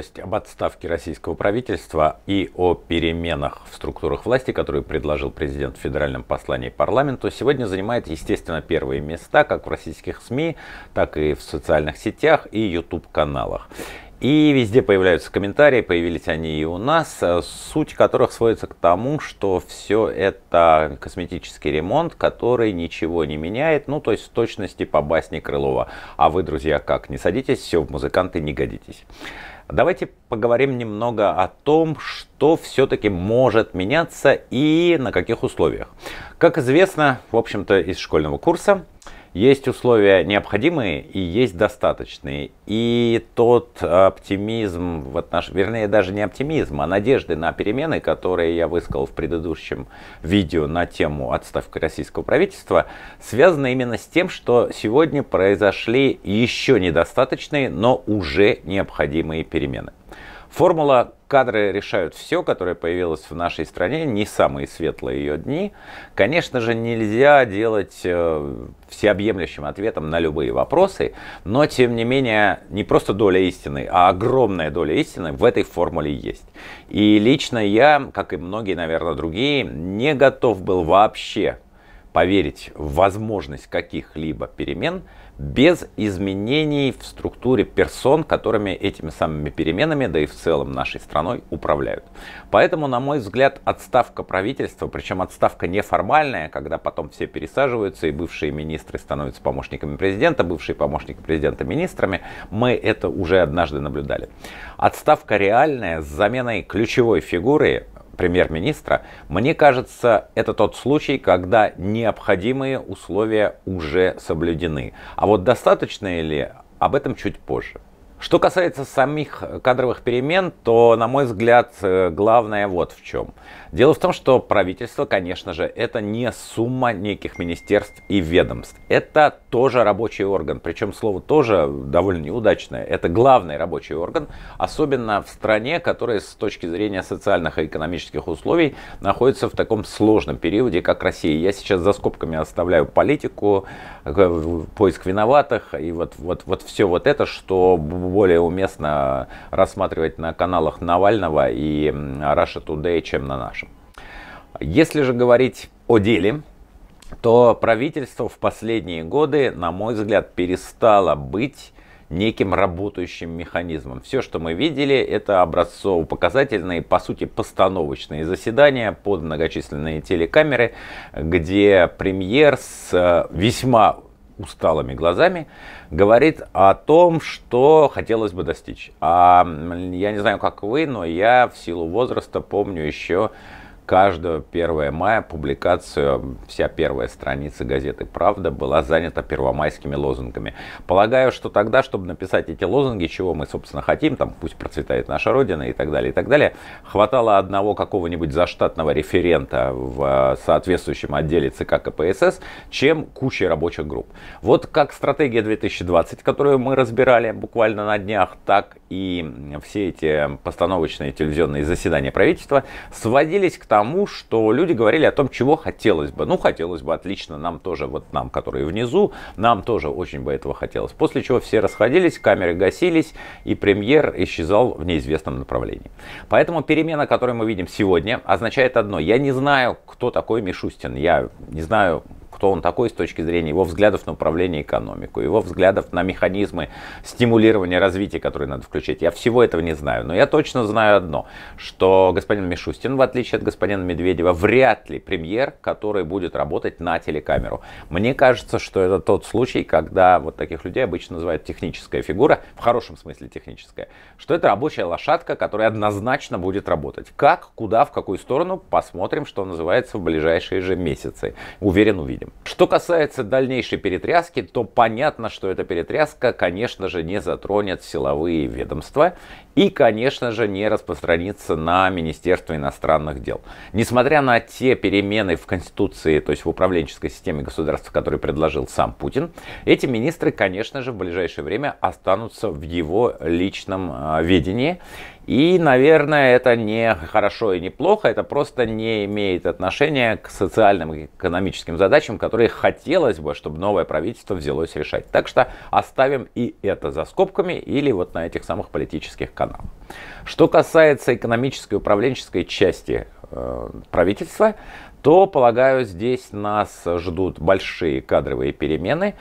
новость об отставке российского правительства и о переменах в структурах власти, которые предложил президент в федеральном послании парламенту, сегодня занимает, естественно, первые места как в российских СМИ, так и в социальных сетях и YouTube-каналах. И везде появляются комментарии, появились они и у нас, э, суть которых сводится к тому, что все это косметический ремонт, который ничего не меняет, ну то есть в точности по басне Крылова. А вы, друзья, как? Не садитесь, все в музыканты не годитесь. Давайте поговорим немного о том, что все-таки может меняться и на каких условиях. Как известно, в общем-то, из школьного курса, есть условия необходимые и есть достаточные. И тот оптимизм, в отнош... вернее даже не оптимизм, а надежды на перемены, которые я высказал в предыдущем видео на тему отставки российского правительства, связаны именно с тем, что сегодня произошли еще недостаточные, но уже необходимые перемены. Формула «кадры решают все», которая появилась в нашей стране, не самые светлые ее дни, конечно же, нельзя делать э, всеобъемлющим ответом на любые вопросы, но, тем не менее, не просто доля истины, а огромная доля истины в этой формуле есть. И лично я, как и многие, наверное, другие, не готов был вообще поверить в возможность каких-либо перемен – без изменений в структуре персон, которыми этими самыми переменами, да и в целом нашей страной управляют. Поэтому, на мой взгляд, отставка правительства, причем отставка неформальная, когда потом все пересаживаются и бывшие министры становятся помощниками президента, бывшие помощники президента министрами, мы это уже однажды наблюдали. Отставка реальная с заменой ключевой фигуры премьер-министра, мне кажется, это тот случай, когда необходимые условия уже соблюдены. А вот достаточно ли, об этом чуть позже. Что касается самих кадровых перемен, то, на мой взгляд, э, главное вот в чем. Дело в том, что правительство, конечно же, это не сумма неких министерств и ведомств. Это тоже рабочий орган, причем слово тоже довольно неудачное. Это главный рабочий орган, особенно в стране, которая с точки зрения социальных и экономических условий находится в таком сложном периоде, как Россия. Я сейчас за скобками оставляю политику, э, поиск виноватых и вот, вот, вот все вот это, что более уместно рассматривать на каналах Навального и Russia Today, чем на наш. Если же говорить о деле, то правительство в последние годы, на мой взгляд, перестало быть неким работающим механизмом. Все, что мы видели, это образцово-показательные, по сути, постановочные заседания под многочисленные телекамеры, где премьер с э, весьма усталыми глазами говорит о том, что хотелось бы достичь. А я не знаю, как вы, но я в силу возраста помню еще каждого 1 мая публикация вся первая страница газеты «Правда» была занята первомайскими лозунгами. Полагаю, что тогда, чтобы написать эти лозунги, чего мы, собственно, хотим, там «Пусть процветает наша Родина» и так далее, и так далее, хватало одного какого-нибудь заштатного референта в э, соответствующем отделе ЦК КПСС, чем куча рабочих групп. Вот как стратегия 2020, которую мы разбирали буквально на днях, так и все эти постановочные телевизионные заседания правительства сводились к тому, тому, что люди говорили о том, чего хотелось бы. Ну, хотелось бы, отлично, нам тоже, вот нам, которые внизу, нам тоже очень бы этого хотелось. После чего все расходились, камеры гасились, и премьер исчезал в неизвестном направлении. Поэтому перемена, которую мы видим сегодня, означает одно. Я не знаю, кто такой Мишустин. Я не знаю, кто он такой с точки зрения его взглядов на управление экономикой, его взглядов на механизмы стимулирования развития, которые надо включить. Я всего этого не знаю, но я точно знаю одно, что господин Мишустин, в отличие от господина Медведева, вряд ли премьер, который будет работать на телекамеру. Мне кажется, что это тот случай, когда вот таких людей обычно называют техническая фигура, в хорошем смысле техническая, что это рабочая лошадка, которая однозначно будет работать. Как, куда, в какую сторону, посмотрим, что называется, в ближайшие же месяцы. Уверен, увидим. Что касается дальнейшей перетряски, то понятно, что эта перетряска, конечно же, не затронет силовые ведомства и, конечно же, не распространится на Министерство иностранных дел. Несмотря на те перемены в Конституции, то есть в управленческой системе государства, которые предложил сам Путин, эти министры, конечно же, в ближайшее время останутся в его личном а, видении, И, наверное, это не хорошо и не плохо, это просто не имеет отношения к социальным и экономическим задачам, которые хотелось бы, чтобы новое правительство взялось решать. Так что оставим и это за скобками или вот на этих самых политических канала. Что касается экономической и управленческой части э, правительства, то, полагаю, здесь нас ждут большие кадровые перемены,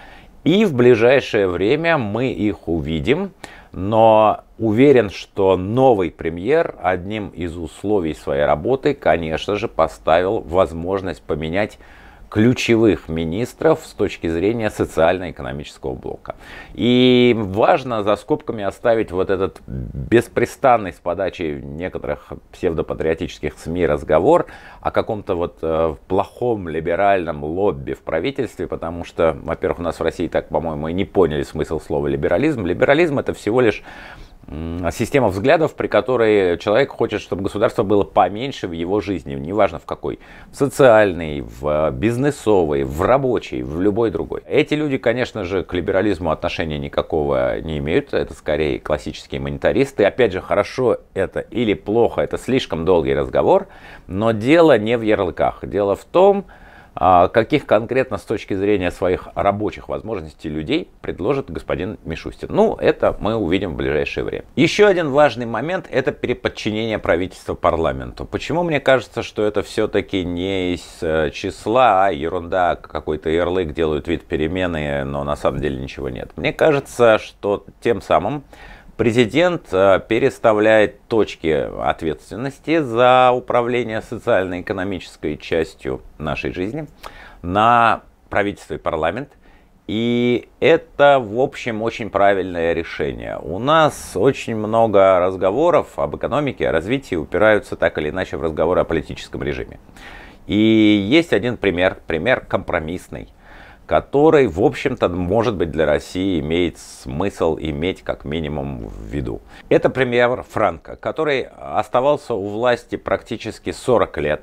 и в ближайшее время мы их увидим, но уверен, что новый премьер одним из условий своей работы, конечно же, поставил возможность поменять ключевых министров с точки зрения социально-экономического блока. И важно за скобками оставить вот этот беспрестанный с подачи некоторых псевдопатриотических СМИ разговор о каком-то вот э, плохом либеральном лобби в правительстве, потому что, во-первых, у нас в России так, по-моему, и не поняли смысл слова либерализм. Либерализм это всего лишь а система взглядов, при которой человек хочет, чтобы государство было поменьше в его жизни, неважно в какой, в социальной, в бизнесовой, в рабочей, в любой другой. Эти люди, конечно же, к либерализму отношения никакого не имеют, это скорее классические монетаристы. Опять же, хорошо это или плохо, это слишком долгий разговор, но дело не в ярлыках, дело в том, что а каких конкретно с точки зрения своих рабочих возможностей людей предложит господин Мишустин. Ну, это мы увидим в ближайшее время. Еще один важный момент – это переподчинение правительства парламенту. Почему мне кажется, что это все-таки не из э, числа, а ерунда, какой-то ярлык делают вид перемены, но на самом деле ничего нет. Мне кажется, что тем самым Президент э, переставляет точки ответственности за управление социально-экономической частью нашей жизни на правительство и парламент. И это, в общем, очень правильное решение. У нас очень много разговоров об экономике, о развитии упираются так или иначе в разговоры о политическом режиме. И есть один пример, пример компромиссный который, в общем-то, может быть для России имеет смысл иметь как минимум в виду. Это премьер Франко, который оставался у власти практически 40 лет,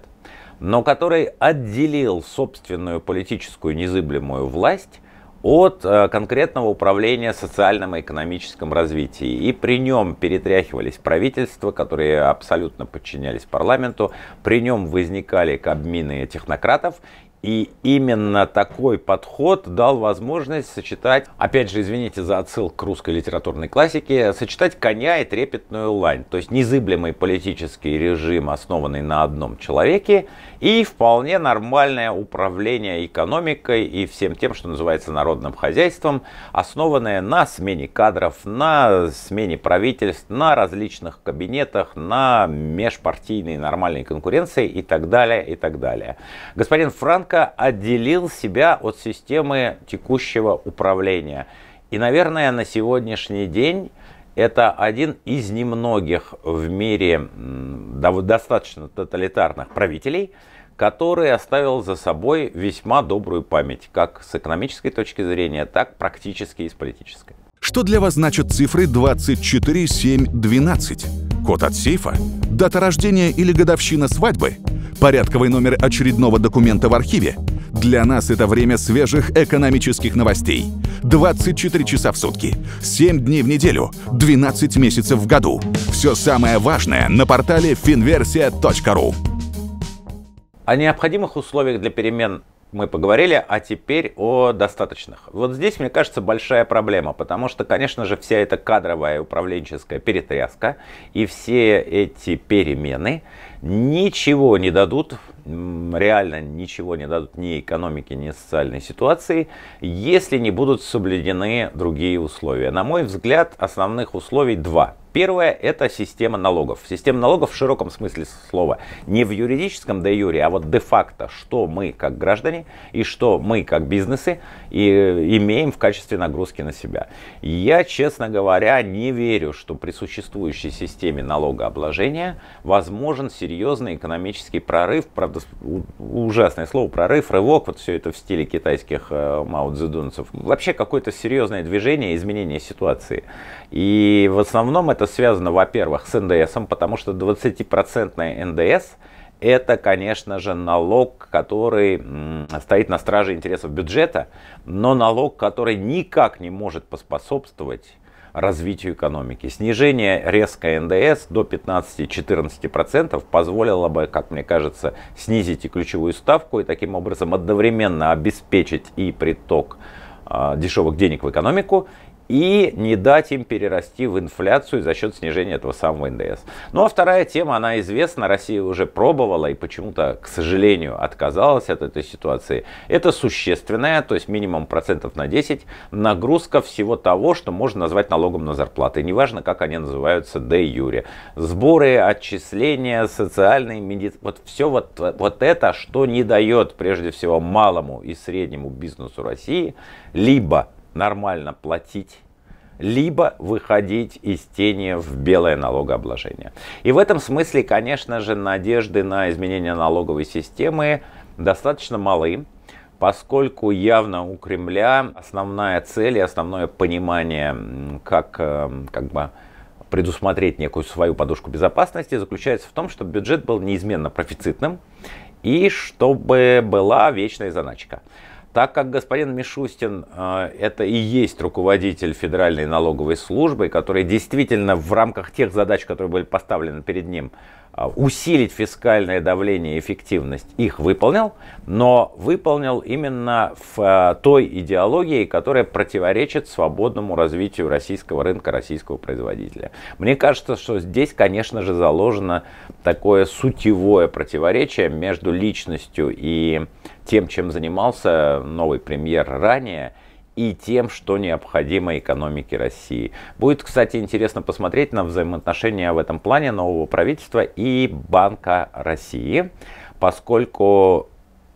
но который отделил собственную политическую незыблемую власть от э, конкретного управления социальным и экономическим развитием. И при нем перетряхивались правительства, которые абсолютно подчинялись парламенту, при нем возникали кабмины технократов, и именно такой подход дал возможность сочетать, опять же, извините за отсыл к русской литературной классике, сочетать коня и трепетную лань. То есть незыблемый политический режим, основанный на одном человеке, и вполне нормальное управление экономикой и всем тем, что называется народным хозяйством, основанное на смене кадров, на смене правительств, на различных кабинетах, на межпартийной нормальной конкуренции и так далее, и так далее. Господин Франко отделил себя от системы текущего управления. И, наверное, на сегодняшний день это один из немногих в мире достаточно тоталитарных правителей, который оставил за собой весьма добрую память, как с экономической точки зрения, так практически и с политической. Что для вас значат цифры 24, 7, 12? Код от сейфа? Дата рождения или годовщина свадьбы? Порядковый номер очередного документа в архиве? Для нас это время свежих экономических новостей. 24 часа в сутки, 7 дней в неделю, 12 месяцев в году. Все самое важное на портале finversia.ru. О необходимых условиях для перемен мы поговорили, а теперь о достаточных. Вот здесь, мне кажется, большая проблема, потому что, конечно же, вся эта кадровая управленческая перетряска и все эти перемены ничего не дадут, реально ничего не дадут ни экономике, ни социальной ситуации, если не будут соблюдены другие условия. На мой взгляд, основных условий два – Первое – это система налогов. Система налогов в широком смысле слова. Не в юридическом де юре, а вот де-факто, что мы как граждане и что мы как бизнесы и имеем в качестве нагрузки на себя. Я, честно говоря, не верю, что при существующей системе налогообложения возможен серьезный экономический прорыв. Правда, ужасное слово прорыв, рывок, вот все это в стиле китайских э, Мао Вообще какое-то серьезное движение, изменение ситуации. И в основном это связано, во-первых, с НДСом, потому что 20% НДС это, конечно же, налог, который стоит на страже интересов бюджета, но налог, который никак не может поспособствовать развитию экономики. Снижение резкой НДС до 15-14% позволило бы, как мне кажется, снизить и ключевую ставку и таким образом одновременно обеспечить и приток а, дешевых денег в экономику и не дать им перерасти в инфляцию за счет снижения этого самого НДС. Ну а вторая тема, она известна, Россия уже пробовала и почему-то, к сожалению, отказалась от этой ситуации. Это существенная, то есть минимум процентов на 10, нагрузка всего того, что можно назвать налогом на зарплаты. Неважно, как они называются де юре. Сборы, отчисления, социальные, меди, вот все вот, вот это, что не дает прежде всего малому и среднему бизнесу России, либо нормально платить, либо выходить из тени в белое налогообложение. И в этом смысле, конечно же, надежды на изменение налоговой системы достаточно малы, поскольку явно у Кремля основная цель и основное понимание, как, э, как бы предусмотреть некую свою подушку безопасности, заключается в том, чтобы бюджет был неизменно профицитным и чтобы была вечная заначка. Так как господин Мишустин э, это и есть руководитель Федеральной налоговой службы, который действительно в рамках тех задач, которые были поставлены перед ним, а, усилить фискальное давление и эффективность, их выполнил, но выполнил именно в а, той идеологии, которая противоречит свободному развитию российского рынка, российского производителя. Мне кажется, что здесь, конечно же, заложено такое сутевое противоречие между личностью и тем, чем занимался новый премьер ранее – и тем, что необходимо экономике России. Будет, кстати, интересно посмотреть на взаимоотношения в этом плане нового правительства и Банка России, поскольку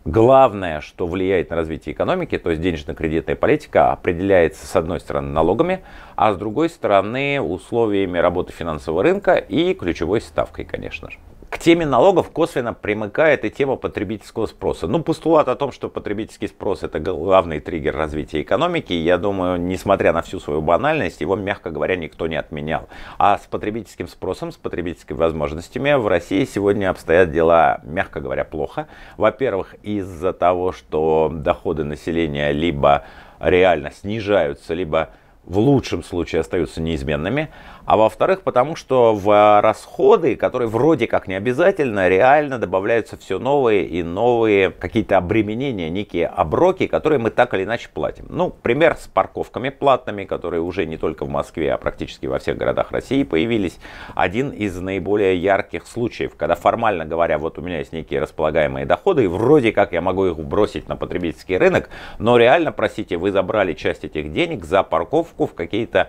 главное, что влияет на развитие экономики, то есть денежно-кредитная политика, определяется с одной стороны налогами, а с другой стороны условиями работы финансового рынка и ключевой ставкой, конечно же. К теме налогов косвенно примыкает и тема потребительского спроса. Ну, постулат о том, что потребительский спрос – это главный триггер развития экономики, я думаю, несмотря на всю свою банальность, его, мягко говоря, никто не отменял. А с потребительским спросом, с потребительскими возможностями в России сегодня обстоят дела, мягко говоря, плохо. Во-первых, из-за того, что доходы населения либо реально снижаются, либо в лучшем случае остаются неизменными а во-вторых, потому что в э, расходы, которые вроде как не обязательно, реально добавляются все новые и новые какие-то обременения, некие оброки, которые мы так или иначе платим. Ну, пример с парковками платными, которые уже не только в Москве, а практически во всех городах России появились. Один из наиболее ярких случаев, когда формально говоря, вот у меня есть некие располагаемые доходы, и вроде как я могу их бросить на потребительский рынок, но реально, простите, вы забрали часть этих денег за парковку в какие-то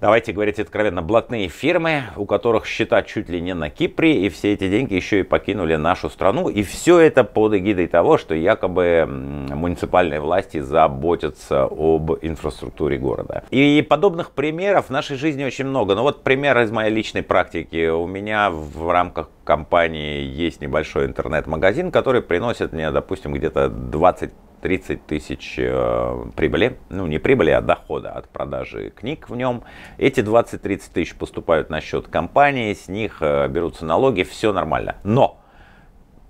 давайте говорить откровенно, блатные фирмы, у которых счета чуть ли не на Кипре, и все эти деньги еще и покинули нашу страну. И все это под эгидой того, что якобы муниципальные власти заботятся об инфраструктуре города. И подобных примеров в нашей жизни очень много. Но ну, вот пример из моей личной практики. У меня в рамках компании есть небольшой интернет-магазин, который приносит мне, допустим, где-то 20 30 тысяч э, прибыли, ну не прибыли, а дохода от продажи книг в нем. Эти 20-30 тысяч поступают на счет компании, с них э, берутся налоги, все нормально. Но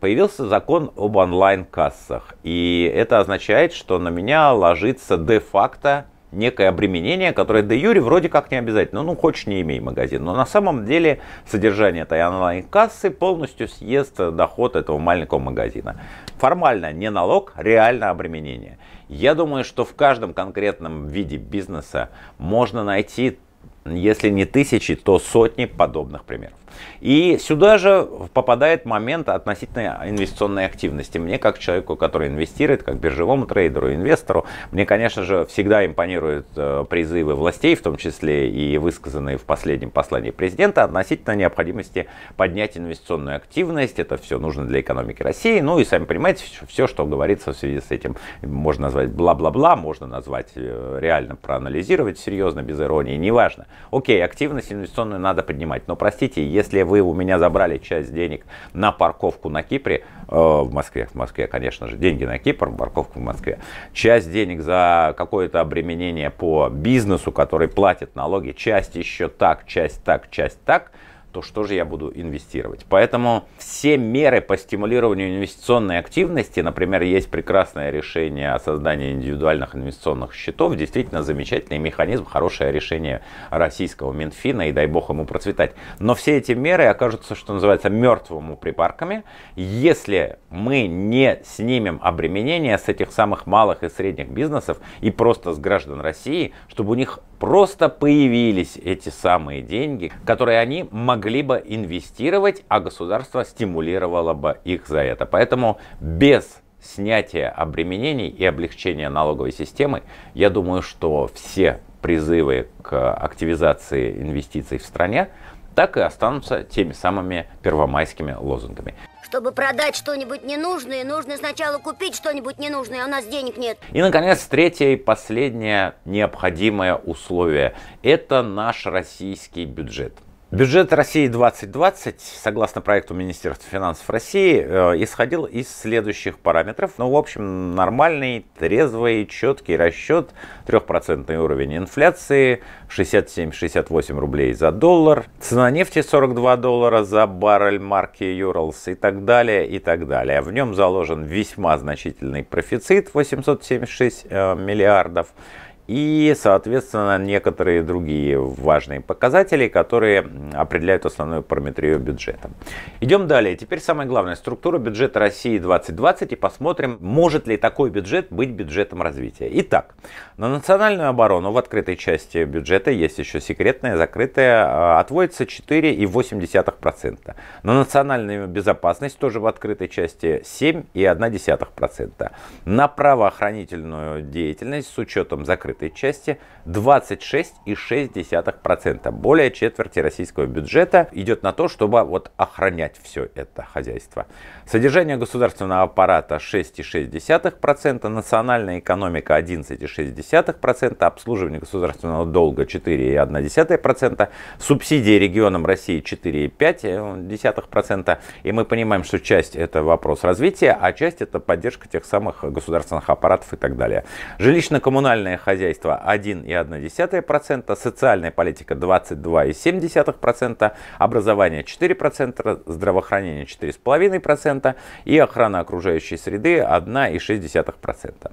появился закон об онлайн-кассах. И это означает, что на меня ложится де-факто некое обременение, которое до Юри вроде как не обязательно. Ну, хочешь не имей магазин. Но на самом деле содержание этой онлайн-кассы полностью съест доход этого маленького магазина. Формально не налог, реально обременение. Я думаю, что в каждом конкретном виде бизнеса можно найти, если не тысячи, то сотни подобных примеров. И сюда же попадает момент относительно инвестиционной активности. Мне, как человеку, который инвестирует, как биржевому трейдеру, инвестору, мне, конечно же, всегда импонируют э, призывы властей, в том числе и высказанные в последнем послании президента, относительно необходимости поднять инвестиционную активность. Это все нужно для экономики России. Ну и сами понимаете, все, что говорится в связи с этим, можно назвать бла-бла-бла, можно назвать э, реально проанализировать серьезно, без иронии, неважно. Окей, активность инвестиционную надо поднимать, но простите, если если вы у меня забрали часть денег на парковку на Кипре, э, в Москве, в Москве, конечно же, деньги на Кипр, парковку в Москве, часть денег за какое-то обременение по бизнесу, который платит налоги, часть еще так, часть так, часть так, то что же я буду инвестировать? Поэтому все меры по стимулированию инвестиционной активности, например, есть прекрасное решение о создании индивидуальных инвестиционных счетов, действительно замечательный механизм, хорошее решение российского Минфина, и дай бог ему процветать. Но все эти меры окажутся, что называется, мертвому припарками, если мы не снимем обременения с этих самых малых и средних бизнесов и просто с граждан России, чтобы у них просто появились эти самые деньги, которые они могли могли бы инвестировать, а государство стимулировало бы их за это. Поэтому без снятия обременений и облегчения налоговой системы, я думаю, что все призывы к активизации инвестиций в стране так и останутся теми самыми первомайскими лозунгами. Чтобы продать что-нибудь ненужное, нужно сначала купить что-нибудь ненужное, а у нас денег нет. И, наконец, третье и последнее необходимое условие – это наш российский бюджет. Бюджет России 2020, согласно проекту Министерства финансов России, э, исходил из следующих параметров. Ну, в общем, нормальный, трезвый, четкий расчет, 3% уровень инфляции, 67-68 рублей за доллар, цена нефти 42 доллара за баррель марки Юралс и так далее, и так далее. В нем заложен весьма значительный профицит 876 э, миллиардов и, соответственно, некоторые другие важные показатели, которые определяют основную параметрию бюджета. Идем далее. Теперь самое главное, структура бюджета России 2020 и посмотрим, может ли такой бюджет быть бюджетом развития. Итак, на национальную оборону в открытой части бюджета есть еще секретная, закрытая, а, отводится 4,8%. На национальную безопасность тоже в открытой части 7,1%. На правоохранительную деятельность с учетом закрытых закрытой части 26,6%. Более четверти российского бюджета идет на то, чтобы вот охранять все это хозяйство. Содержание государственного аппарата 6,6%, национальная экономика 11,6%, обслуживание государственного долга 4,1%, субсидии регионам России 4,5%. И мы понимаем, что часть это вопрос развития, а часть это поддержка тех самых государственных аппаратов и так далее. Жилищно-коммунальное хозяйство хозяйство 1,1%, социальная политика 22,7%, образование 4%, здравоохранение 4,5% и охрана окружающей среды 1,6%.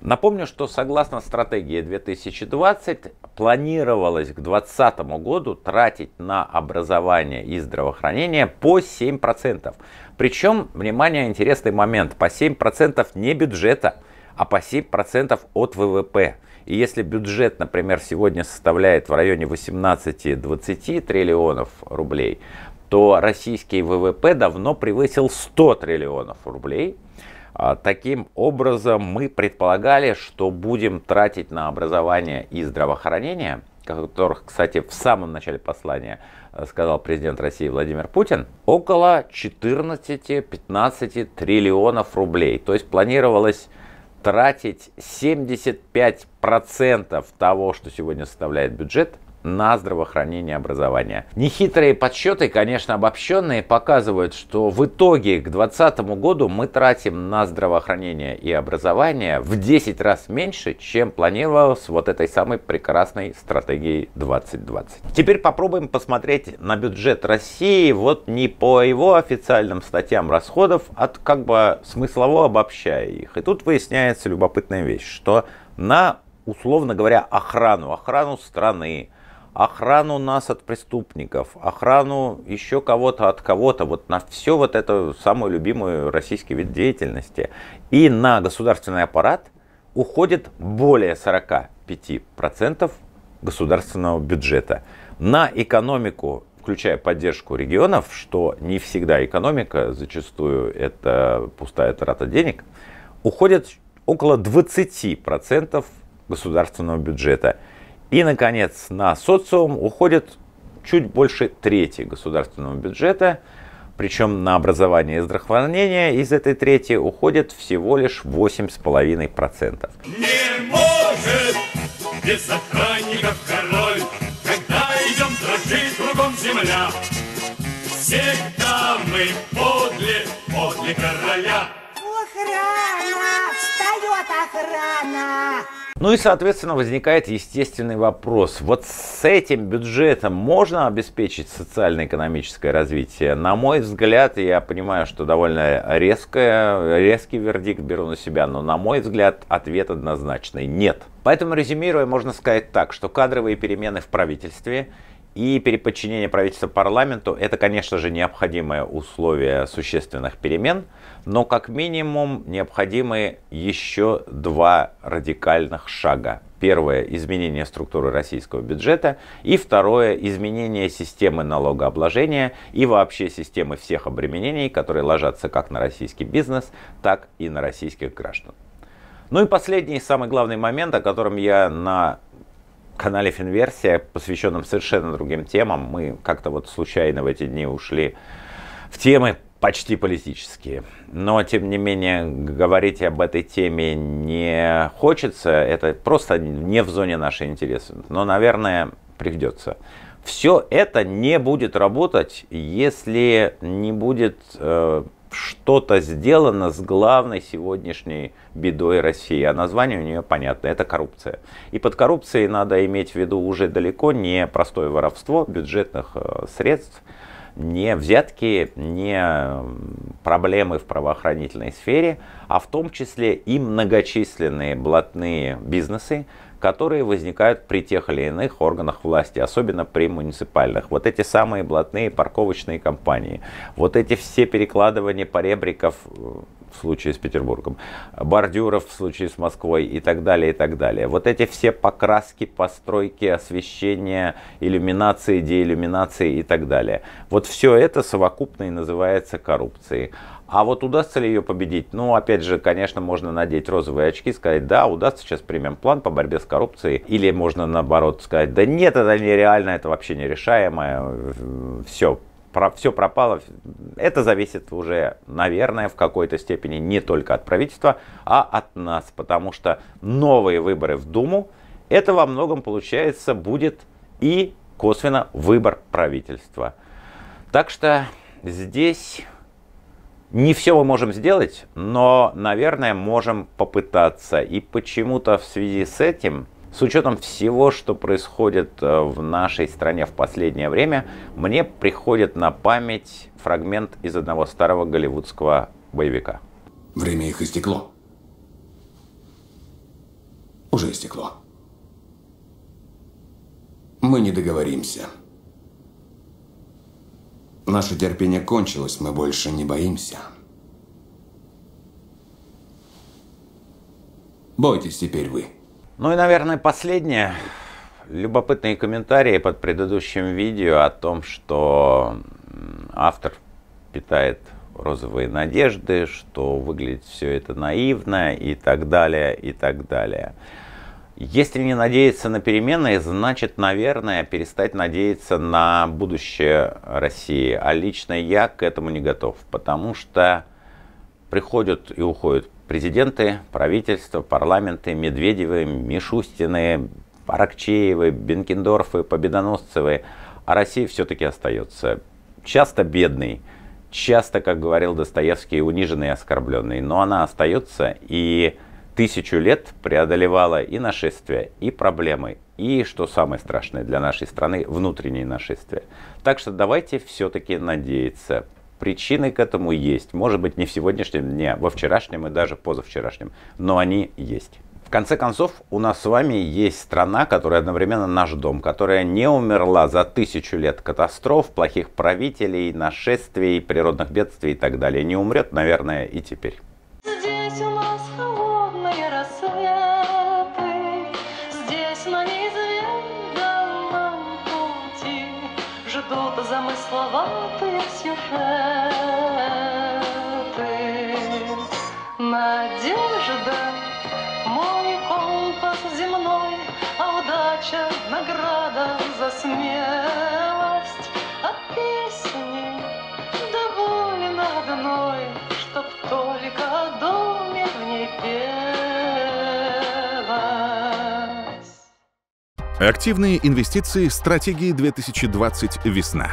Напомню, что согласно стратегии 2020 планировалось к 2020 году тратить на образование и здравоохранение по 7%. Причем, внимание, интересный момент, по 7% не бюджета, а по 7% от ВВП. И если бюджет, например, сегодня составляет в районе 18-20 триллионов рублей, то российский ВВП давно превысил 100 триллионов рублей. А, таким образом, мы предполагали, что будем тратить на образование и здравоохранение, которых, кстати, в самом начале послания э, сказал президент России Владимир Путин, около 14-15 триллионов рублей. То есть планировалось тратить 75% того, что сегодня составляет бюджет, на здравоохранение и образование. Нехитрые подсчеты, конечно, обобщенные, показывают, что в итоге к 2020 году мы тратим на здравоохранение и образование в 10 раз меньше, чем планировалось вот этой самой прекрасной стратегией 2020. Теперь попробуем посмотреть на бюджет России вот не по его официальным статьям расходов, а как бы смыслово обобщая их. И тут выясняется любопытная вещь, что на условно говоря, охрану, охрану страны, охрану нас от преступников, охрану еще кого-то от кого-то, вот на все вот это самый любимый российский вид деятельности. И на государственный аппарат уходит более 45% государственного бюджета. На экономику, включая поддержку регионов, что не всегда экономика, зачастую это пустая трата денег, уходит около 20% государственного бюджета – и, наконец, на социум уходит чуть больше трети государственного бюджета, причем на образование и здравоохранение из этой трети уходит всего лишь 8,5%. Не может без охранников король, когда идем дрожит кругом земля. Всегда мы подле, подле короля. Охрана! Встает охрана! Ну и, соответственно, возникает естественный вопрос. Вот с этим бюджетом можно обеспечить социально-экономическое развитие? На мой взгляд, я понимаю, что довольно резкое, резкий вердикт беру на себя, но на мой взгляд ответ однозначный – нет. Поэтому, резюмируя, можно сказать так, что кадровые перемены в правительстве и переподчинение правительства парламенту – это, конечно же, необходимое условие существенных перемен – но как минимум необходимы еще два радикальных шага. Первое – изменение структуры российского бюджета. И второе – изменение системы налогообложения и вообще системы всех обременений, которые ложатся как на российский бизнес, так и на российских граждан. Ну и последний, самый главный момент, о котором я на канале Финверсия, посвященном совершенно другим темам, мы как-то вот случайно в эти дни ушли в темы почти политические. Но, тем не менее, говорить об этой теме не хочется. Это просто не в зоне нашей интересы. Но, наверное, придется. Все это не будет работать, если не будет э, что-то сделано с главной сегодняшней бедой России. А название у нее понятно, это коррупция. И под коррупцией надо иметь в виду уже далеко не простое воровство бюджетных э, средств, не взятки, не проблемы в правоохранительной сфере, а в том числе и многочисленные блатные бизнесы, которые возникают при тех или иных органах власти, особенно при муниципальных. Вот эти самые блатные парковочные компании, вот эти все перекладывания поребриков э, в случае с Петербургом, бордюров в случае с Москвой и так далее, и так далее. Вот эти все покраски, постройки, освещение, иллюминации, деиллюминации и так далее. Вот все это совокупно и называется коррупцией. А вот удастся ли ее победить? Ну, опять же, конечно, можно надеть розовые очки, и сказать, да, удастся, сейчас примем план по борьбе с коррупцией. Или можно, наоборот, сказать, да нет, это нереально, это вообще нерешаемое, все, про, все пропало. Это зависит уже, наверное, в какой-то степени не только от правительства, а от нас. Потому что новые выборы в Думу, это во многом, получается, будет и косвенно выбор правительства. Так что здесь не все мы можем сделать, но, наверное, можем попытаться. И почему-то в связи с этим, с учетом всего, что происходит э, в нашей стране в последнее время, мне приходит на память фрагмент из одного старого голливудского боевика. Время их истекло. Уже истекло. Мы не договоримся. Наше терпение кончилось, мы больше не боимся. Бойтесь теперь вы. Ну и, наверное, последнее. Любопытные комментарии под предыдущим видео о том, что автор питает розовые надежды, что выглядит все это наивно и так далее, и так далее. Если не надеяться на перемены, значит, наверное, перестать надеяться на будущее России. А лично я к этому не готов, потому что приходят и уходят президенты, правительства, парламенты, Медведевы, Мишустины, Аракчеевы, Бенкендорфы, Победоносцевы. А Россия все-таки остается часто бедной, часто, как говорил Достоевский, униженной и оскорбленной. Но она остается, и тысячу лет преодолевала и нашествия, и проблемы, и, что самое страшное для нашей страны, внутренние нашествия. Так что давайте все-таки надеяться. Причины к этому есть. Может быть, не в сегодняшнем дне, во вчерашнем и даже позавчерашнем, но они есть. В конце концов, у нас с вами есть страна, которая одновременно наш дом, которая не умерла за тысячу лет катастроф, плохих правителей, нашествий, природных бедствий и так далее. Не умрет, наверное, и теперь. удача, награда за смелость. От песни довольно одной, чтоб только о доме в ней пелось. Активные инвестиции стратегии 2020 весна.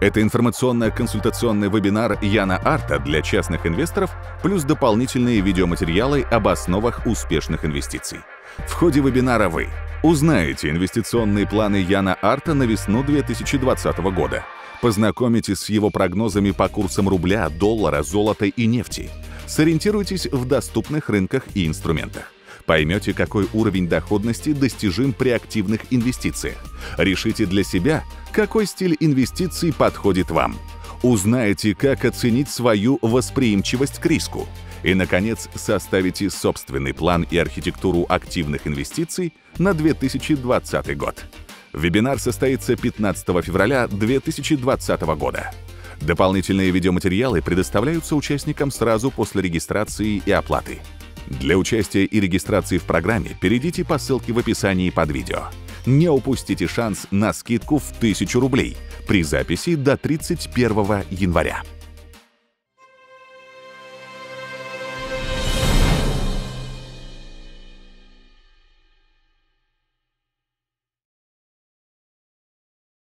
Это информационно-консультационный вебинар Яна Арта для частных инвесторов, плюс дополнительные видеоматериалы об основах успешных инвестиций. В ходе вебинара вы Узнаете инвестиционные планы Яна Арта на весну 2020 года. Познакомитесь с его прогнозами по курсам рубля, доллара, золота и нефти. Сориентируйтесь в доступных рынках и инструментах. Поймете, какой уровень доходности достижим при активных инвестициях. Решите для себя, какой стиль инвестиций подходит вам. Узнаете, как оценить свою восприимчивость к риску. И, наконец, составите собственный план и архитектуру активных инвестиций на 2020 год. Вебинар состоится 15 февраля 2020 года. Дополнительные видеоматериалы предоставляются участникам сразу после регистрации и оплаты. Для участия и регистрации в программе перейдите по ссылке в описании под видео. Не упустите шанс на скидку в 1000 рублей при записи до 31 января.